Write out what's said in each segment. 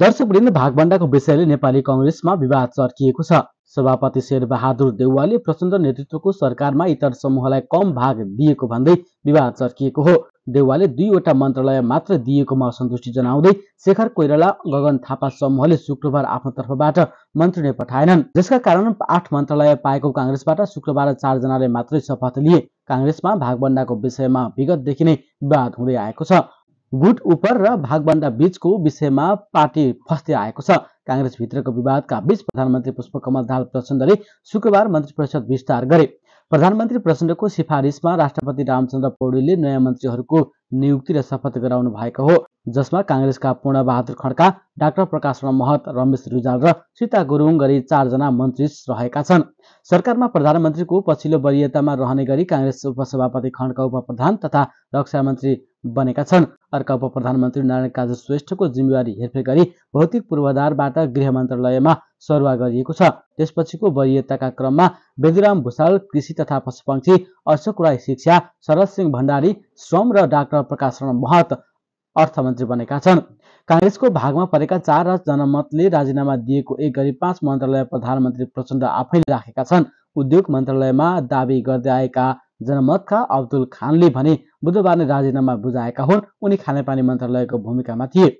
दर्शकवृन्द भागभण्डाको विषयले नेपाली कङ्ग्रेसमा विवाद चर्किएको छ सभापति शेरबहादुर देउवाले प्रचण्ड नेतृत्वको सरकारमा इतर समूहलाई कम भाग दिएको भन्दै विवाद चर्किएको हो देउवाले दुईवटा मन्त्रालय मात्र दिएकोमा असन्तुष्टि जनाउँदै शेखर कोइराला गगन थापा समूहले शुक्रबार आफ्नो तर्फबाट मन्त्री नै पठाएनन् जसका कारण आठ मन्त्रालय पाएको काङ्ग्रेसबाट शुक्रबार चारजनाले मात्रै शपथ लिए काङ्ग्रेसमा भागबन्डाको विषयमा विगतदेखि नै विवाद हुँदै आएको छ गुट उपर र भागभन्दा बीचको विषयमा पार्टी फस्दै आएको छ काङ्ग्रेसभित्रको विवादका बीच प्रधानमन्त्री पुष्पकमल दाहाल प्रचण्डले शुक्रबार मन्त्री परिषद विस्तार गरे प्रधानमन्त्री प्रचण्डको सिफारिसमा राष्ट्रपति रामचन्द्र पौडेलले नयाँ मन्त्रीहरूको नियुक्ति र शपथ गराउनु भएको हो जसमा काङ्ग्रेसका पूर्णबहादुर खड्का डाक्टर प्रकाश राम महत रमेश रुजाल र सीता गुरुङ गरी चारजना मन्त्री रहेका छन् सरकारमा प्रधानमन्त्रीको पछिल्लो वरियतामा रहने गरी काङ्ग्रेस उपसभापति खड्का उपप्रधान तथा रक्षा मन्त्री बनेका छन् अर्का उप प्रधानमन्त्री नारायण काज श्रेष्ठको जिम्मेवारी हेरफेर गरी भौतिक पूर्वाधारबाट गृह मन्त्रालयमा सरुवा गरिएको छ त्यसपछिको वरियताका क्रममा बेदुराम भूषाल कृषि तथा पशुपक्षी अशोक राई शिक्षा शरद सिंह भण्डारी श्रम र डाक्टर प्रकाश रण महत अर्थमन्त्री बनेका छन् काङ्ग्रेसको भागमा परेका चार राज जनमतले राजीनामा दिएको एक गरी पाँच मन्त्रालय प्रधानमन्त्री प्रचण्ड आफैले राखेका छन् उद्योग मन्त्रालयमा दावी गर्दै आएका जनमतका अब्दुल खानले भने बुधबार नै राजीनामा बुझाएका हुन् उनी खानेपानी मन्त्रालयको भूमिकामा थिए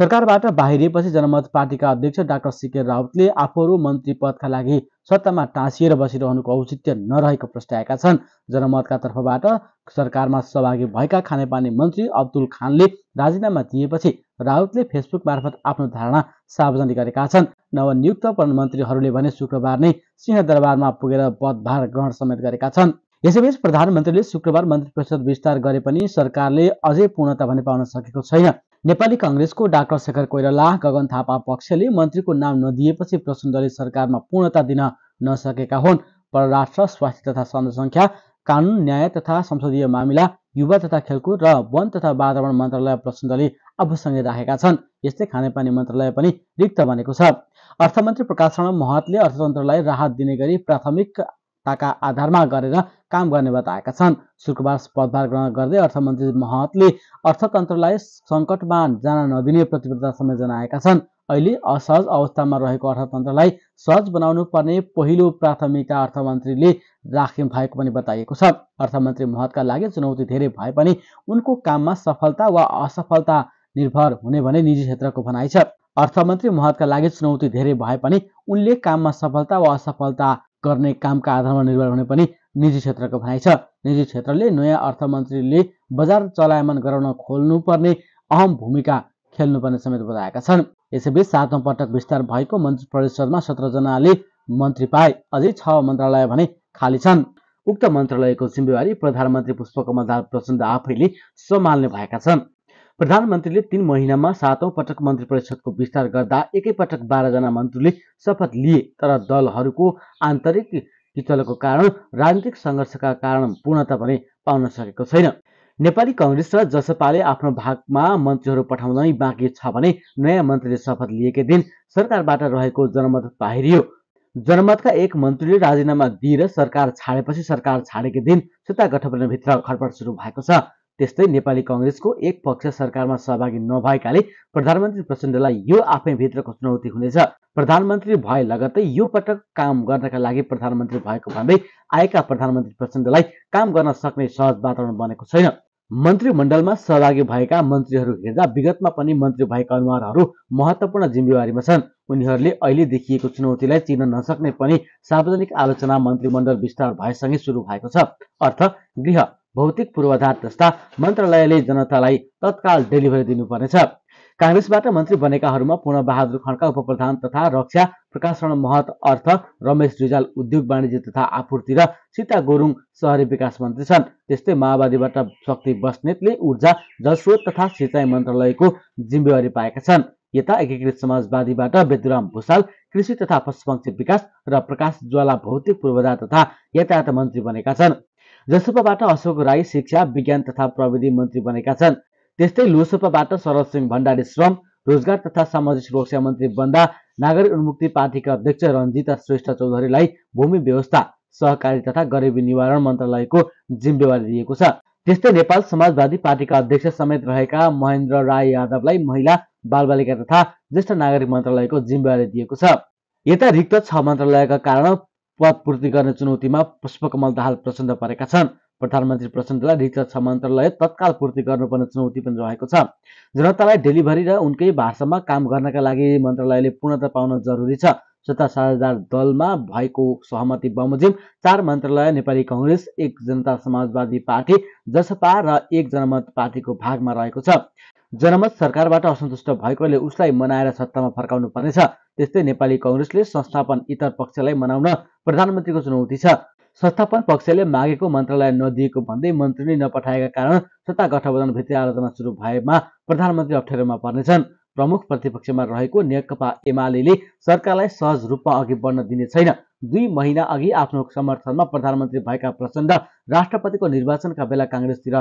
सरकारबाट बाहिरिएपछि जनमत पार्टीका अध्यक्ष डाक्टर सिके राउतले आफूहरू मन्त्री पदका लागि सत्तामा टाँसिएर बसिरहनुको औचित्य नरहेको प्रस्ट्याएका छन् जनमतका तर्फबाट सरकारमा सहभागी भएका खानेपानी मन्त्री अब्दुल खानले राजीनामा दिएपछि राउतले फेसबुक मार्फत आफ्नो धारणा सार्वजनिक गरेका छन् नवनियुक्त प्रधानमन्त्रीहरूले भने शुक्रबार नै सिंहदरबारमा पुगेर पदभार ग्रहण समेत गरेका छन् यसैबीच प्रधानमन्त्रीले शुक्रबार मन्त्री परिषद विस्तार गरे पनि सरकारले अझै पूर्णता भने पाउन सकेको छैन नेपाली कङ्ग्रेसको डाक्टर शेखर कोइराला गगन थापा पक्षले मन्त्रीको नाम नदिएपछि प्रचण्डले सरकारमा पूर्णता दिन नसकेका हुन् परराष्ट्र स्वास्थ्य तथा जनसङ्ख्या कानुन न्याय तथा संसदीय मामिला युवा तथा खेलकुद र वन तथा वातावरण मन्त्रालय प्रचण्डले आफूसँगै राखेका छन् यस्तै खानेपानी मन्त्रालय पनि रिक्त बनेको छ अर्थमन्त्री प्रकाश राणा महतले अर्थतन्त्रलाई राहत दिने गरी प्राथमिक ताका आधारमा गरेर काम गर्ने बताएका छन् शुक्रबार पदभार ग्रहण गर्दै अर्थमन्त्री महतले अर्थतन्त्रलाई सङ्कटमा जान नदिने प्रतिबद्धता समेत जनाएका छन् अहिले असहज अवस्थामा रहेको अर्थतन्त्रलाई सहज बनाउनु पर्ने पहिलो प्राथमिकता अर्थमन्त्रीले राख्ने भएको पनि बताइएको छ अर्थमन्त्री महतका लागि चुनौती धेरै भए पनि उनको काममा सफलता वा असफलता निर्भर हुने भने निजी क्षेत्रको भनाइ छ अर्थमन्त्री महतका लागि चुनौती धेरै भए पनि उनले काममा सफलता वा असफलता गर्ने कामका आधारमा निर्भर हुने पनि निजी क्षेत्रको भनाइ छ निजी क्षेत्रले नयाँ अर्थमन्त्रीले बजार चलायमान गराउन खोल्नुपर्ने अहम भूमिका खेल्नुपर्ने समेत बताएका छन् यसैबीच सातौँ पटक विस्तार भएको मन्त्री परिषदमा सत्रजनाले मन्त्री पाए अझै छ मन्त्रालय भने खाली छन् उक्त मन्त्रालयको जिम्मेवारी प्रधानमन्त्री पुष्पकमल दाल प्रचण्ड आफैले सम्हाल्ने भएका छन् प्रधानमन्त्रीले तीन महिनामा सातौँ पटक मन्त्री परिषदको विस्तार गर्दा एकैपटक बाह्रजना मन्त्रीले शपथ लिए तर दलहरूको आन्तरिक हिचलको कारण राजनीतिक सङ्घर्षका कारण पूर्णता भने पाउन सकेको छैन नेपाली कङ्ग्रेस र जसपाले आफ्नो भागमा मन्त्रीहरू पठाउनै बाँकी छ भने नयाँ मन्त्रीले शपथ लिएकै दिन सरकारबाट रहेको जनमत बाहिरियो जनमतका एक मन्त्रीले राजीनामा दिएर सरकार छाडेपछि सरकार छाडेकै दिन सत्ता गठबन्धनभित्र खडबड सुरु भएको छ त्यस्तै नेपाली कङ्ग्रेसको एक पक्ष सरकारमा सहभागी नभएकाले प्रधानमन्त्री प्रचण्डलाई यो आफै भित्रको चुनौती हुनेछ प्रधानमन्त्री भए लगत्तै यो पटक काम गर्नका लागि प्रधानमन्त्री भएको भन्दै आएका प्रधानमन्त्री प्रचण्डलाई काम गर्न सक्ने सहज वातावरण बनेको छैन मन्त्रीमण्डलमा सहभागी भएका मन्त्रीहरू हेर्दा विगतमा पनि मन्त्री भएका अनुहारहरू महत्त्वपूर्ण जिम्मेवारीमा छन् उनीहरूले अहिले देखिएको चुनौतीलाई चिन्न नसक्ने पनि सार्वजनिक आलोचना मन्त्रीमण्डल विस्तार भएसँगै सुरु भएको छ अर्थ गृह भौतिक पूर्वाधार जस्ता मन्त्रालयले जनतालाई तत्काल डेलिभरी दिनुपर्नेछ काङ्ग्रेसबाट मन्त्री बनेकाहरूमा पूर्णबहादुर खड्का उपप्रधान तथा रक्षा प्रकाशन महत अर्थ रमेश रिजाल उद्योग वाणिज्य तथा आपूर्ति र सीता गुरुङ सहरी विकास मन्त्री छन् त्यस्तै माओवादीबाट शक्ति बस्नेतले ऊर्जा जलस्रोत तथा सिँचाइ मन्त्रालयको जिम्मेवारी पाएका छन् यता एकीकृत समाजवादीबाट बेदुराम भूषाल कृषि तथा पशुपक्षी विकास र प्रकाश ज्वाला भौतिक पूर्वाधार तथा यातायात मन्त्री बनेका छन् जसपाबाट अशोक राई शिक्षा विज्ञान तथा प्रविधि मन्त्री बनेका छन् त्यस्तै लोसपाबाट शरद सिंह भण्डारी श्रम रोजगार तथा सामाजिक सुरक्षा मन्त्री बन्दा नागरिक उन्मुक्ति पार्टीका अध्यक्ष रञ्जिता श्रेष्ठ चौधरीलाई भूमि व्यवस्था सहकारी तथा गरिबी निवारण मन्त्रालयको जिम्मेवारी दिएको छ त्यस्तै नेपाल समाजवादी पार्टीका अध्यक्ष समेत रहेका महेन्द्र राय यादवलाई महिला बालबालिका तथा ज्येष्ठ नागरिक मन्त्रालयको जिम्मेवारी दिएको छ यता रिक्त छ मन्त्रालयका कारण पद पूर्ति गर्ने चुनौतीमा पुष्पकमल दाहाल प्रचण्ड परेका छन् प्रधानमन्त्री प्रचण्डलाई रिचर्च मन्त्रालय तत्काल पूर्ति गर्नुपर्ने चुनौती पनि रहेको छ जनतालाई डेलिभरी र उनकै भाषामा काम गर्नका लागि मन्त्रालयले पूर्णता पाउन जरुरी छ सत्ता साझेदार दलमा भएको सहमति बमोजिम चार मन्त्रालय नेपाली कङ्ग्रेस एक जनता समाजवादी पार्टी जसपा र एक जनमत पार्टीको भागमा रहेको छ जनमत सरकारबाट असन्तुष्ट भएकोले उसलाई मनाएर सत्तामा फर्काउनु पर्नेछ त्यस्तै नेपाली कङ्ग्रेसले संस्थापन इतर पक्षलाई मनाउन प्रधानमन्त्रीको चुनौती छ संस्थापन पक्षले मागेको मन्त्रालय नदिएको भन्दै मन्त्री नै नपठाएका कारण सत्ता गठबन्धनभित्र आलोचना सुरु भएमा प्रधानमन्त्री अप्ठ्यारोमा पर्नेछन् प्रमुख प्रतिपक्षमा रहेको नेकपा एमाले सरकारलाई सहज रूपमा अघि बढ्न दिने छैन दुई महिना अघि आफ्नो समर्थनमा प्रधानमन्त्री भएका प्रचण्ड राष्ट्रपतिको निर्वाचनका बेला काङ्ग्रेसतिर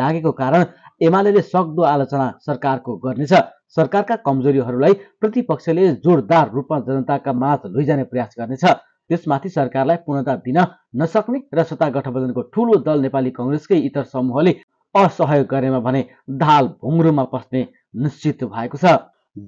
लागेको कारण एमाले सक्दो आलोचना सरकारको गर्नेछ सरकारका कमजोरीहरूलाई प्रतिपक्षले जोरदार रूपमा जनताका माझ लैजाने प्रयास गर्नेछ त्यसमाथि सरकारलाई पूर्णता दिन नसक्ने र सत्ता गठबन्धनको ठूलो दल नेपाली कङ्ग्रेसकै इतर समूहले असहयोग गरेमा भने दाल भुङ्रोमा पस्ने निश्चित भएको छ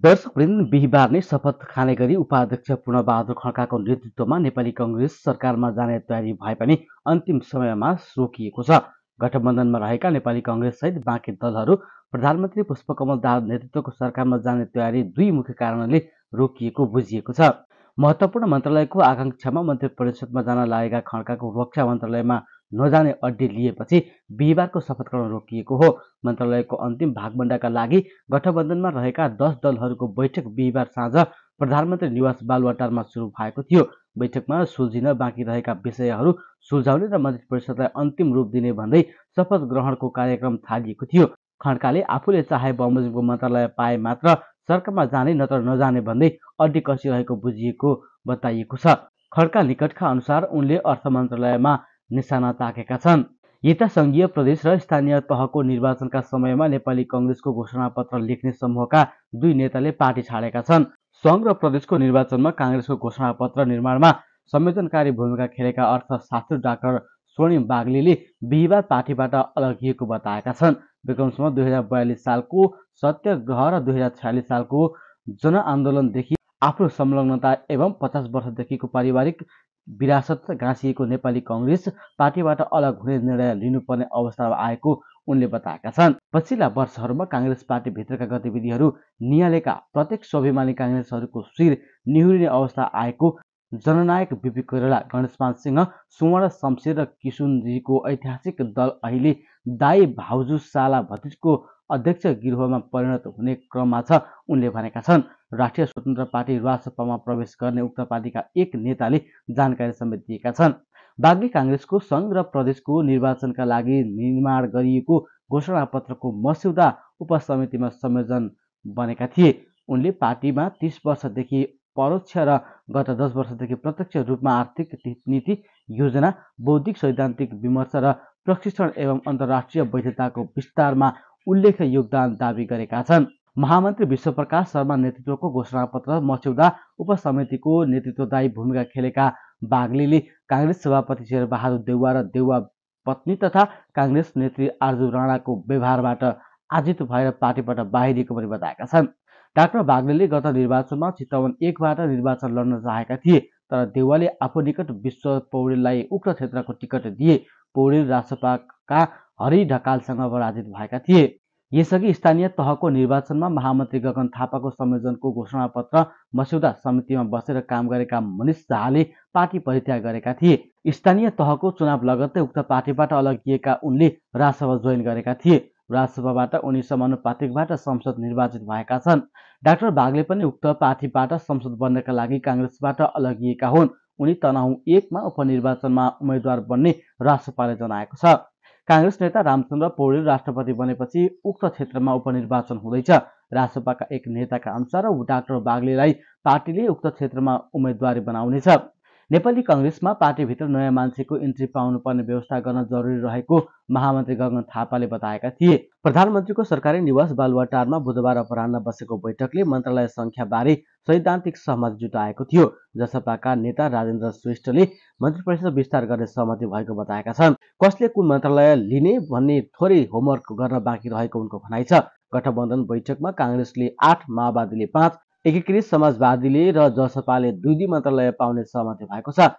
दर्शकवृन्द बिहिबार नै शपथ खाने गरी उपाध्यक्ष पूर्णबहादुर खड्काको नेतृत्वमा नेपाली कङ्ग्रेस सरकारमा जाने तयारी भए पनि अन्तिम समयमा रोकिएको छ गठबन्धनमा रहेका नेपाली कङ्ग्रेससहित बाँकी दलहरू प्रधानमन्त्री पुष्पकमल दाहाल नेतृत्वको सरकारमा जाने तयारी दुई मुख्य कारणले रोकिएको बुझिएको छ महत्त्वपूर्ण मन्त्रालयको आकाङ्क्षामा मन्त्री परिषदमा जान लागेका खड्काको रक्षा मन्त्रालयमा नजाने अड्डी लिएपछि बिहिबारको शपथ ग्रहण रोकिएको हो मन्त्रालयको अन्तिम भागभण्डाका लागि गठबन्धनमा रहेका दस दलहरूको बैठक बिहिबार साँझ प्रधानमन्त्री निवास बालुवाटारमा सुरु भएको थियो बैठकमा सुल्झिन बाँकी रहेका विषयहरू सुल्झाउने र मन्त्री परिषदलाई अन्तिम रूप दिने भन्दै शपथ ग्रहणको कार्यक्रम थालिएको थियो खड्काले आफूले चाहे बमोजिमको मन्त्रालय पाए मात्र सरकारमा जाने नत्र नजाने भन्दै अड्डी कसिरहेको बुझिएको बताइएको छ खड्का निकटका अनुसार उनले अर्थ मन्त्रालयमा निशाना ताकेका छन् यता सङ्घीय प्रदेश र स्थानीय तहको निर्वाचनका समयमा नेपाली कङ्ग्रेसको घोषणा पत्र लेख्ने समूहका दुई नेताले पार्टी छाडेका छन् सङ्घ र प्रदेशको निर्वाचनमा काङ्ग्रेसको घोषणा पत्र निर्माणमा संवेदनकारी भूमिका खेलेका अर्थशास्त्री डाक्टर स्वर्णिम बाग्लीले बिहिबार पार्टीबाट अलगिएको बताएका छन् विक्रमसम्म दुई हजार बयालिस सालको सत्याग्रह र दुई हजार छयालिस सालको जनआन्दोलनदेखि आफ्नो संलग्नता एवं पचास वर्षदेखिको पारिवारिक विरासत गाँसिएको नेपाली कङ्ग्रेस पार्टीबाट अलग हुने निर्णय लिनुपर्ने अवस्था आएको उनले बताएका छन् पछिल्ला वर्षहरूमा काङ्ग्रेस पार्टीभित्रका गतिविधिहरू निहालेका प्रत्येक स्वाभिमानी काङ्ग्रेसहरूको शिर निहुरिने अवस्था आएको जननायक बिपी कोइराला गणेशमान सिंह सुवर्ण शमशेर र किशुनजीको ऐतिहासिक दल अहिले दाई भाउजू साला भतिजको अध्यक्ष गृहमा परिणत हुने क्रममा छ उनले भनेका छन् राष्ट्रिय स्वतन्त्र पार्टी राजसभामा प्रवेश गर्ने उक्त पार्टीका एक नेताले जानकारी समेत दिएका छन् बाग्ली काङ्ग्रेसको सङ्घ र प्रदेशको निर्वाचनका लागि निर्माण गरिएको घोषणापत्रको मस्यौदा उपसमितिमा संयोजन बनेका थिए उनले पार्टीमा तिस वर्षदेखि परोक्ष र गत दस वर्षदेखि प्रत्यक्ष रूपमा आर्थिक नीति योजना बौद्धिक सैद्धान्तिक विमर्श र प्रशिक्षण एवं अन्तर्राष्ट्रिय वैधताको विस्तारमा उल्लेख योगदान दावी गरेका छन् महामन्त्री विश्वप्रकाश शर्मा नेतृत्वको घोषणापत्र मच्यौदा उपसमितिको नेतृत्वदायी भूमिका खेलेका बागलीले काङ्ग्रेस सभापति शेरबहादुर देउवा र देउवा पत्नी तथा काङ्ग्रेस नेत्री आरजु राणाको व्यवहारबाट आजित भएर पार्टीबाट बाहिरिएको पनि बताएका छन् डाक्टर बाग्लेले गत निर्वाचनमा चितवन एकबाट निर्वाचन लड्न चाहेका थिए तर देउवाले आफू निकट विश्व पौडेललाई उक्त क्षेत्रको टिकट दिए पौडेल राजसपाका हरि ढकालसँग पराजित भएका थिए यसअघि स्थानीय तहको निर्वाचनमा महामन्त्री गगन थापाको संयोजनको घोषणापत्र मस्यौदा समितिमा बसेर काम गरेका मनिष झाले पार्टी परित्याग गरेका थिए स्थानीय तहको चुनाव लगत्तै उक्त पार्टीबाट अलगिएका उनले राजसभा जोइन गरेका थिए राजसभाबाट उनी समानुपातिकबाट संसद निर्वाचित भएका छन् डाक्टर बागले पनि उक्त पार्टीबाट संसद बन्नका लागि काङ्ग्रेसबाट अलगिएका हुन् उनी तनहुँ एकमा उपनिर्वाचनमा उम्मेद्वार बन्ने राजसपाले जनाएको छ काङ्ग्रेस नेता रामचन्द्र पौडेल राष्ट्रपति बनेपछि उक्त क्षेत्रमा उपनिर्वाचन हुँदैछ राजसभाका एक नेताका अनुसार डाक्टर बाग्लेलाई पार्टीले उक्त क्षेत्रमा उम्मेदवारी बनाउनेछ नेपाली कङ्ग्रेसमा पार्टीभित्र नयाँ मान्छेको इन्ट्री पाउनुपर्ने व्यवस्था गर्न जरुरी रहेको महामन्त्री गगन थापाले बताएका थिए प्रधानमन्त्रीको सरकारी निवास बालुवाटारमा बुधबार अपराह बसेको बैठकले मन्त्रालय सङ्ख्याबारे सैद्धान्तिक सहमति जुटाएको थियो जसपाका नेता राजेन्द्र श्रेष्ठले मन्त्री परिषद विस्तार गर्ने सहमति भएको बताएका छन् कसले कुन मन्त्रालय लिने भन्ने थोरै होमवर्क गर्न बाँकी रहेको उनको भनाइ छ गठबन्धन बैठकमा काङ्ग्रेसले आठ माओवादीले पाँच एकीकृत समाजवादीले र जसपाले दुई दुई मन्त्रालय पाउने सहमति भएको छ